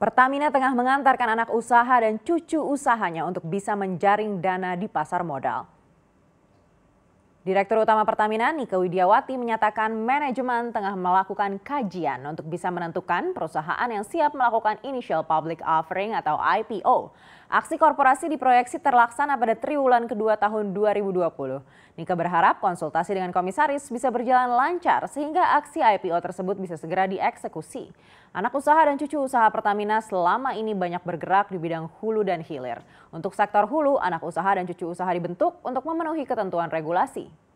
Pertamina tengah mengantarkan anak usaha dan cucu usahanya untuk bisa menjaring dana di pasar modal. Direktur Utama Pertamina, Nika Widiawati, menyatakan manajemen tengah melakukan kajian untuk bisa menentukan perusahaan yang siap melakukan Initial Public Offering atau IPO. Aksi korporasi diproyeksi terlaksana pada triwulan kedua tahun 2020. Nika berharap konsultasi dengan komisaris bisa berjalan lancar sehingga aksi IPO tersebut bisa segera dieksekusi. Anak usaha dan cucu usaha Pertamina selama ini banyak bergerak di bidang hulu dan hilir. Untuk sektor hulu, anak usaha dan cucu usaha dibentuk untuk memenuhi ketentuan regulasi.